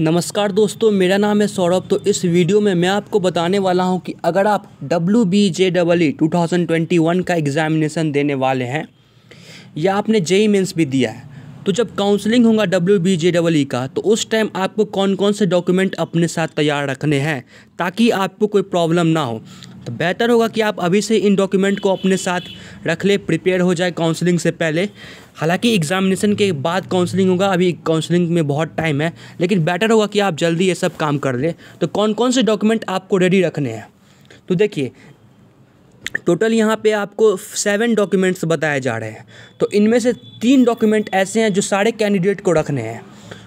नमस्कार दोस्तों मेरा नाम है सौरभ तो इस वीडियो में मैं आपको बताने वाला हूं कि अगर आप W B J double E two का एग्ज़ामिनेशन देने वाले हैं या आपने जेई मेंस e e भी दिया है तो जब काउंसलिंग होगा W B J double E का तो उस टाइम आपको कौन कौन से डॉक्यूमेंट अपने साथ तैयार रखने हैं ताकि आपको कोई प्रॉब्लम ना हो तो बेहतर होगा कि आप अभी से इन डॉक्यूमेंट को अपने साथ रख ले प्रिपेयर हो जाए काउंसलिंग से पहले हालांकि एग्जामिनेशन के बाद काउंसलिंग होगा अभी काउंसलिंग में बहुत टाइम है लेकिन बेटर होगा कि आप जल्दी ये सब काम कर लें तो कौन कौन से डॉक्यूमेंट आपको रेडी रखने हैं तो देखिए टोटल यहाँ पे आपको सेवन डॉक्यूमेंट्स बताए जा रहे हैं तो इनमें से तीन डॉक्यूमेंट ऐसे हैं जो सारे कैंडिडेट को रखने हैं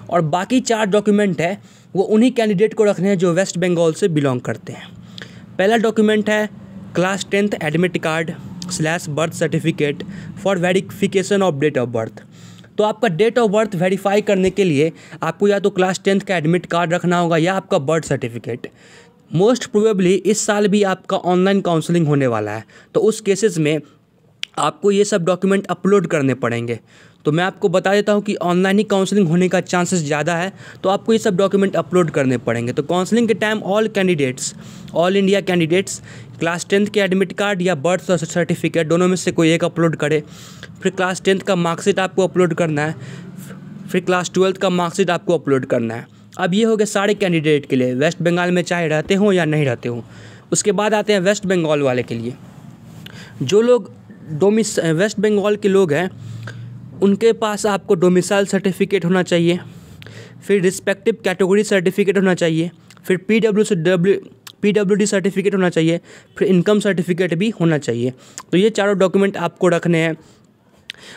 और बाकी चार डॉक्यूमेंट है वो उन्हीं कैंडिडेट को रखने हैं जो वेस्ट बंगाल से बिलोंग करते हैं पहला डॉक्यूमेंट है class tenth admit card slash birth certificate for verification of date of birth तो आपका डेट ऑफ बर्थ वेरीफाई करने के लिए आपको या तो क्लास टेंथ का एडमिट कार्ड रखना होगा या आपका बर्थ सर्टिफिकेट मोस्ट प्रोबेबली इस साल भी आपका ऑनलाइन काउंसलिंग होने वाला है तो उस केसेस में आपको ये सब डॉक्यूमेंट अपलोड करने पड़ेंगे तो मैं आपको बता देता हूँ कि ऑनलाइन ही काउंसलिंग होने का चांसेस ज़्यादा है तो आपको ये सब डॉक्यूमेंट अपलोड करने पड़ेंगे तो काउंसलिंग के time all candidates all India candidates class tenth के एडमिट कार्ड या बर्थ सर्टिफिकेट दोनों में से कोई एक अपलोड करे फिर क्लास टेंथ का मार्कशीट आपको अपलोड करना है फिर क्लास ट्वेल्थ का मार्कशीट आपको अपलोड करना है अब ये हो गया सारे कैंडिडेट के लिए वेस्ट बंगाल में चाहे रहते हों या नहीं रहते हों उसके बाद आते हैं वेस्ट बंगाल वाले के लिए जो लोग डोमिस वेस्ट बंगाल के लोग हैं उनके पास आपको डोमिसाइल सर्टिफिकेट होना चाहिए फिर रिस्पेक्टिव कैटेगरी सर्टिफिकेट होना चाहिए फिर P W C W P W D certificate होना चाहिए फिर इनकम सर्टिफिकेट भी होना चाहिए तो ये चारों डॉक्यूमेंट आपको रखने हैं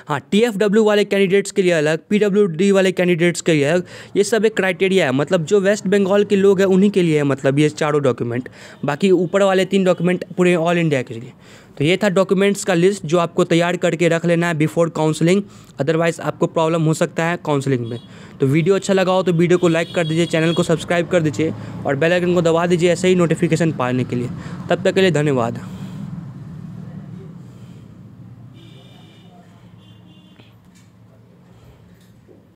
हाँ टी एफ डब्ल्यू वाले कैंडिडेट्स के लिए अलग पी डब्ल्यू डी वाले कैंडिडेट्स के लिए अलग ये सब एक क्राइटेरिया है मतलब जो वेस्ट बंगाल के लोग हैं उन्हीं के लिए है मतलब ये चारों डॉक्यूमेंट बाकी ऊपर वाले तीन डॉक्यूमेंट पूरे ऑल इंडिया के लिए तो ये था डॉक्यूमेंट्स का लिस्ट जो आपको तैयार करके रख लेना है बिफोर काउंसलिंग अदरवाइज़ आपको प्रॉब्लम हो सकता है काउंसलिंग में तो वीडियो अच्छा लगा हो तो वीडियो को लाइक कर दीजिए चैनल को सब्सक्राइब कर दीजिए और बेल आइकन को दबा दीजिए ऐसे ही नोटिफिकेशन पाने के लिए तब तक के लिए धन्यवाद